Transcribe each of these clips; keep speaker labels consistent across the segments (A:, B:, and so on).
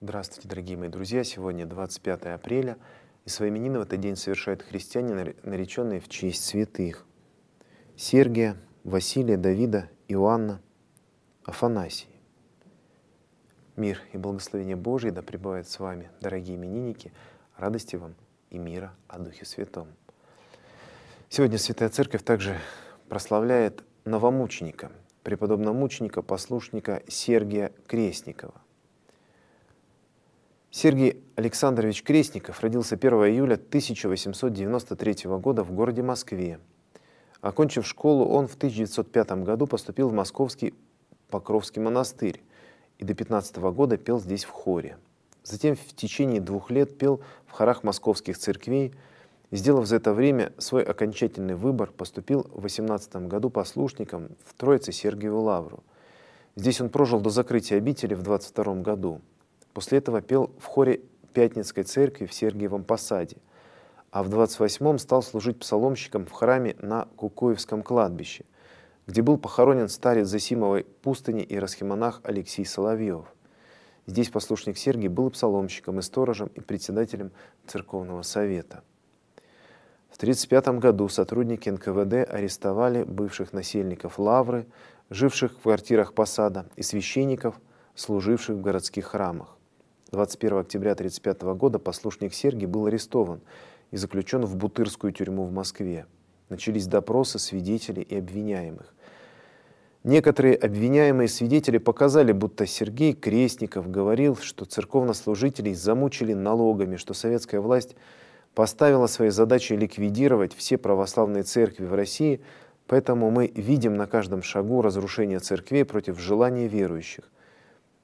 A: Здравствуйте, дорогие мои друзья! Сегодня 25 апреля, и свои именины в этот день совершают христиане, нареченные в честь святых. Сергия, Василия, Давида, Иоанна, Афанасий. Мир и благословение Божие да пребывают с вами, дорогие именинники, радости вам и мира о Духе Святом. Сегодня Святая Церковь также прославляет новомученика, преподобного мученика, послушника Сергия Крестникова – Сергей Александрович Крестников родился 1 июля 1893 года в городе Москве. Окончив школу, он в 1905 году поступил в Московский Покровский монастырь и до 15 года пел здесь в хоре. Затем в течение двух лет пел в хорах московских церквей, сделав за это время свой окончательный выбор, поступил в 18 году послушником в Троице Сергиеву Лавру. Здесь он прожил до закрытия обители в 22 году – После этого пел в хоре Пятницкой церкви в Сергиевом Посаде, а в 28-м стал служить псаломщиком в храме на Кукуевском кладбище, где был похоронен старец Засимовой пустыни и расхимонах Алексей Соловьев. Здесь послушник Сергий был и псаломщиком, и сторожем, и председателем церковного совета. В 1935 году сотрудники НКВД арестовали бывших насельников Лавры, живших в квартирах посада, и священников, служивших в городских храмах. 21 октября 1935 года послушник Сергий был арестован и заключен в Бутырскую тюрьму в Москве. Начались допросы свидетелей и обвиняемых. Некоторые обвиняемые свидетели показали, будто Сергей Крестников говорил, что церковнослужителей замучили налогами, что советская власть поставила своей задачей ликвидировать все православные церкви в России, поэтому мы видим на каждом шагу разрушение церквей против желания верующих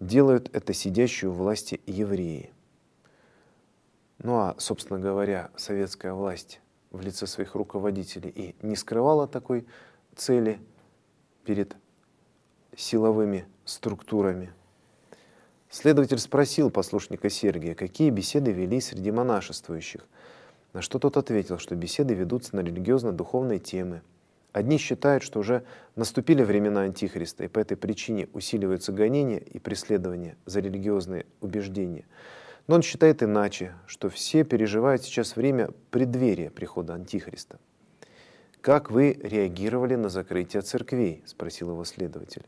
A: делают это сидящую у власти евреи. Ну а, собственно говоря, советская власть в лице своих руководителей и не скрывала такой цели перед силовыми структурами. Следователь спросил послушника Сергия, какие беседы вели среди монашествующих, на что тот ответил, что беседы ведутся на религиозно-духовные темы – Одни считают, что уже наступили времена Антихриста, и по этой причине усиливаются гонения и преследования за религиозные убеждения. Но он считает иначе, что все переживают сейчас время преддверия прихода Антихриста. «Как вы реагировали на закрытие церквей?» – спросил его следователь.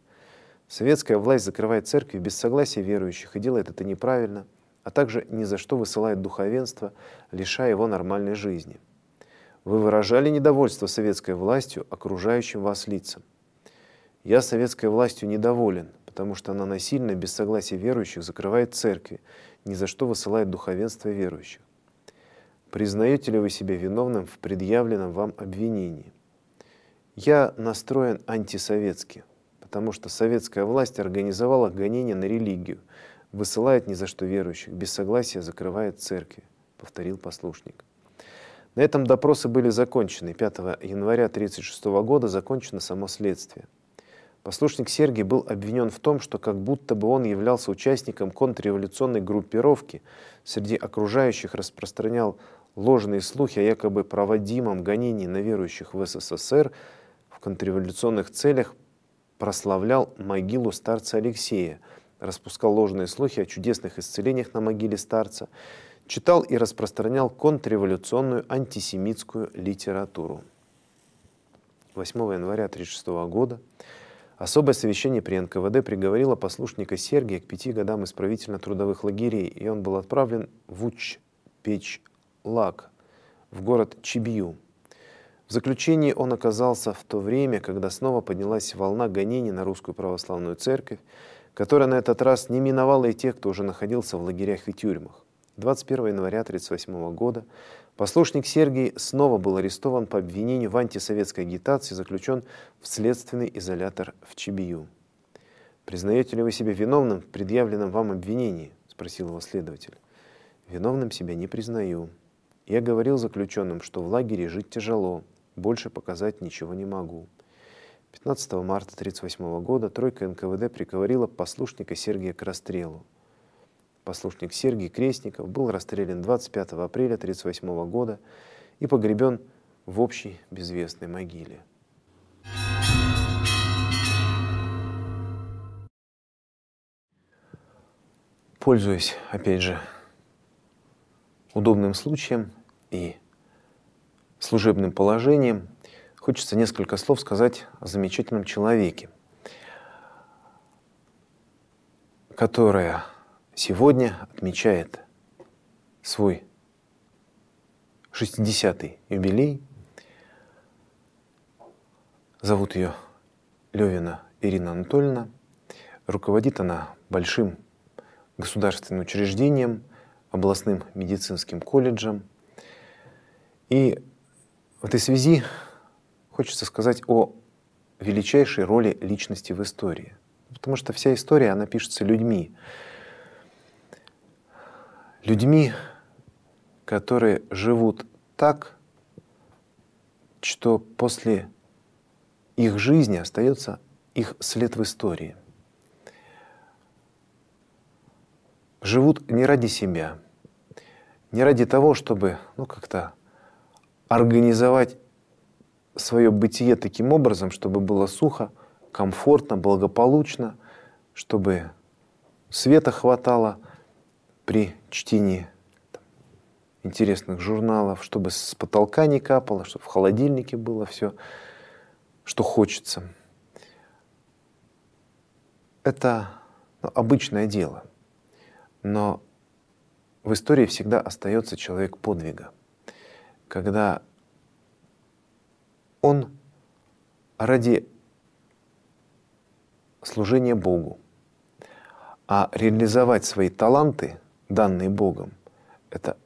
A: «Советская власть закрывает церкви без согласия верующих и делает это неправильно, а также ни за что высылает духовенство, лишая его нормальной жизни». Вы выражали недовольство советской властью, окружающим вас лицам. Я советской властью недоволен, потому что она насильно, без согласия верующих, закрывает церкви, ни за что высылает духовенство верующих. Признаете ли вы себя виновным в предъявленном вам обвинении? Я настроен антисоветски, потому что советская власть организовала гонение на религию, высылает ни за что верующих, без согласия закрывает церкви, повторил послушник. На этом допросы были закончены. 5 января 1936 года закончено само следствие. Послушник Сергий был обвинен в том, что как будто бы он являлся участником контрреволюционной группировки, среди окружающих распространял ложные слухи о якобы проводимом гонении на верующих в СССР, в контрреволюционных целях прославлял могилу старца Алексея, распускал ложные слухи о чудесных исцелениях на могиле старца – читал и распространял контрреволюционную антисемитскую литературу. 8 января 1936 года особое совещание при НКВД приговорило послушника Сергия к пяти годам исправительно-трудовых лагерей, и он был отправлен в уч печ лак в город Чибью. В заключении он оказался в то время, когда снова поднялась волна гонений на русскую православную церковь, которая на этот раз не миновала и тех, кто уже находился в лагерях и тюрьмах. 21 января 1938 года послушник Сергий снова был арестован по обвинению в антисоветской агитации, заключен в следственный изолятор в Чебию. «Признаете ли вы себя виновным в предъявленном вам обвинении?» – спросил его следователь. «Виновным себя не признаю. Я говорил заключенным, что в лагере жить тяжело, больше показать ничего не могу». 15 марта 1938 года тройка НКВД приговорила послушника Сергия к расстрелу послушник Сергий Крестников был расстрелян 25 апреля 1938 года и погребен в общей безвестной могиле. Пользуясь, опять же, удобным случаем и служебным положением, хочется несколько слов сказать о замечательном человеке, которая сегодня отмечает свой 60-й юбилей. Зовут ее Левина Ирина Анатольевна. Руководит она большим государственным учреждением, областным медицинским колледжем. И в этой связи хочется сказать о величайшей роли личности в истории. Потому что вся история, она пишется людьми людьми, которые живут так, что после их жизни остается их след в истории. Живут не ради себя, не ради того, чтобы ну, как-то организовать свое бытие таким образом, чтобы было сухо, комфортно, благополучно, чтобы света хватало – при чтении там, интересных журналов, чтобы с потолка не капало, чтобы в холодильнике было все, что хочется. Это ну, обычное дело, но в истории всегда остается человек подвига, когда он ради служения Богу, а реализовать свои таланты – данные Богом. Это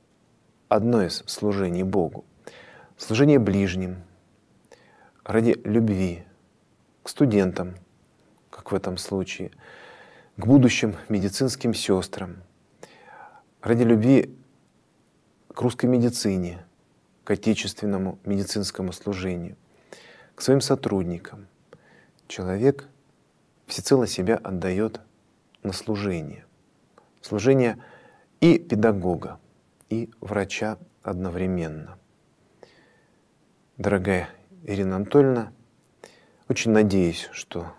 A: одно из служений Богу. Служение ближним, ради любви, к студентам, как в этом случае, к будущим медицинским сестрам, ради любви к русской медицине, к отечественному медицинскому служению, к своим сотрудникам. Человек всецело себя отдает на служение. Служение – и педагога, и врача одновременно. Дорогая Ирина Анатольевна, очень надеюсь, что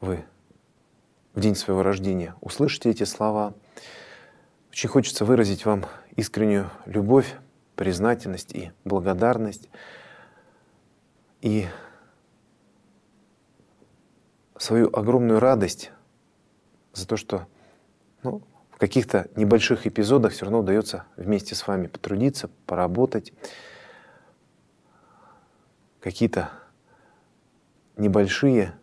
A: вы в день своего рождения услышите эти слова. Очень хочется выразить вам искреннюю любовь, признательность и благодарность. И свою огромную радость за то, что ну, каких-то небольших эпизодах все равно удается вместе с вами потрудиться, поработать. Какие-то небольшие,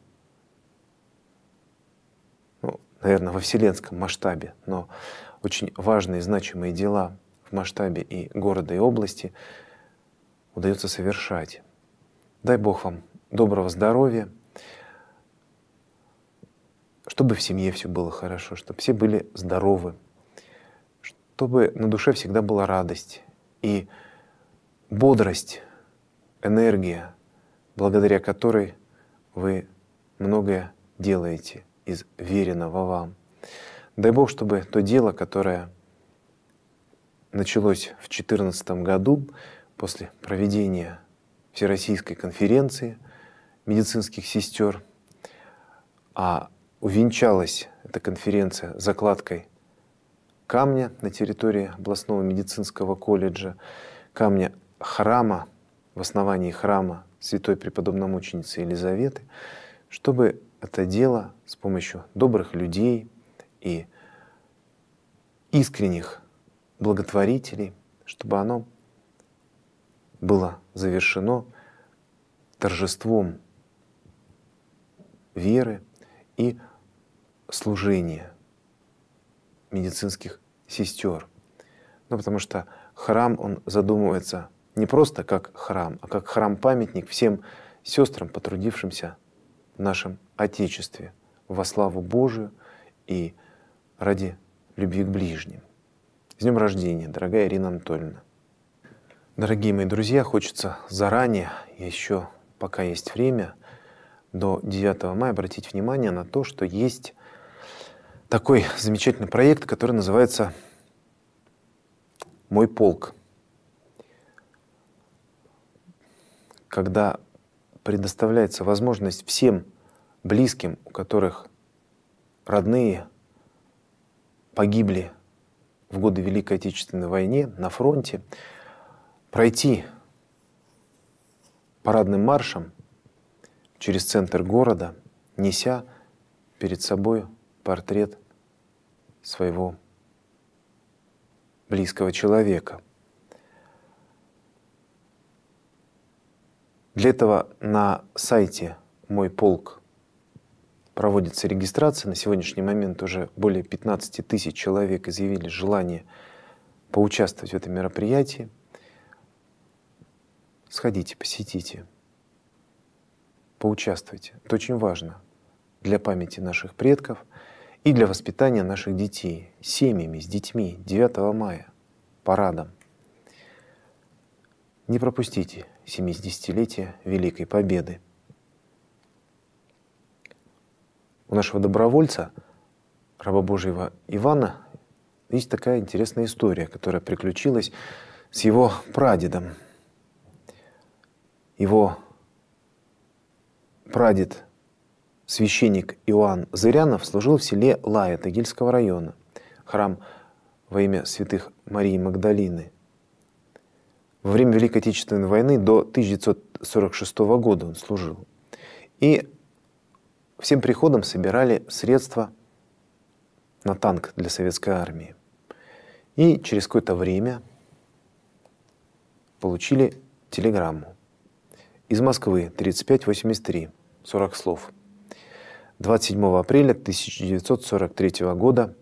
A: ну, наверное, во вселенском масштабе, но очень важные, значимые дела в масштабе и города, и области удается совершать. Дай Бог вам доброго здоровья, чтобы в семье все было хорошо, чтобы все были здоровы, чтобы на душе всегда была радость и бодрость, энергия, благодаря которой вы многое делаете из веренного вам. Дай Бог, чтобы то дело, которое началось в 2014 году после проведения Всероссийской конференции медицинских сестер, а увенчалась эта конференция закладкой камня на территории областного медицинского колледжа, камня храма, в основании храма святой преподобномученицы Елизаветы, чтобы это дело с помощью добрых людей и искренних благотворителей, чтобы оно было завершено торжеством веры и служения медицинских сестер. Ну, потому что храм, он задумывается не просто как храм, а как храм-памятник всем сестрам, потрудившимся в нашем Отечестве во славу Божию и ради любви к ближним. С днем рождения, дорогая Ирина Анатольевна. Дорогие мои друзья, хочется заранее, еще пока есть время, до 9 мая обратить внимание на то, что есть такой замечательный проект, который называется «Мой полк». Когда предоставляется возможность всем близким, у которых родные погибли в годы Великой Отечественной войны на фронте, пройти парадным маршем через центр города, неся перед собой портрет своего близкого человека. Для этого на сайте «Мой полк» проводится регистрация. На сегодняшний момент уже более 15 тысяч человек изъявили желание поучаствовать в этом мероприятии. Сходите, посетите, поучаствуйте. Это очень важно для памяти наших предков – и для воспитания наших детей, семьями, с детьми 9 мая, парадом. Не пропустите 70-летие Великой Победы. У нашего добровольца, раба Божьего Ивана, есть такая интересная история, которая приключилась с его прадедом. Его прадед священник Иоанн Зырянов служил в селе Лая Тагильского района, храм во имя святых Марии Магдалины. Во время Великой Отечественной войны до 1946 года он служил. И всем приходом собирали средства на танк для советской армии. И через какое-то время получили телеграмму из Москвы 3583, 40 слов – 27 апреля 1943 года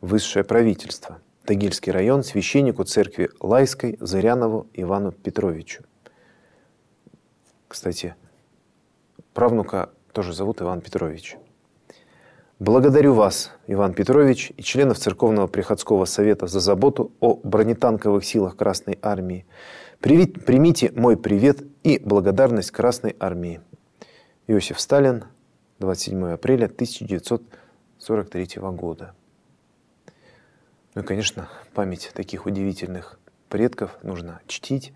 A: высшее правительство. Тагильский район священнику церкви Лайской Зырянову Ивану Петровичу. Кстати, правнука тоже зовут Иван Петрович. Благодарю вас, Иван Петрович, и членов Церковного приходского совета за заботу о бронетанковых силах Красной Армии. примите мой привет и благодарность Красной Армии. Иосиф Сталин, 27 апреля 1943 года. Ну и, конечно, память таких удивительных предков нужно чтить.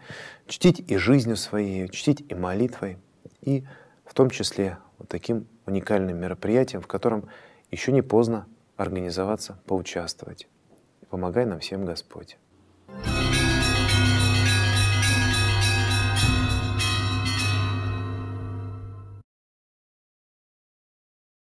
A: Чтить и жизнью своей, чтить и молитвой, и в том числе вот таким уникальным мероприятием, в котором еще не поздно организоваться, поучаствовать. Помогай нам всем Господь.